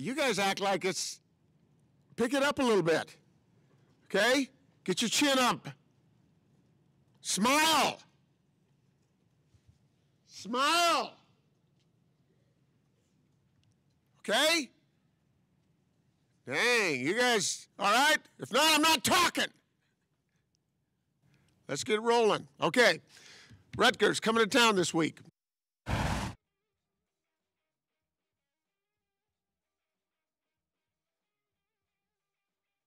you guys act like it's pick it up a little bit. Okay? Get your chin up. Smile. Smile. Okay? Dang, you guys, all right? If not, I'm not talking. Let's get rolling. Okay. Rutgers coming to town this week.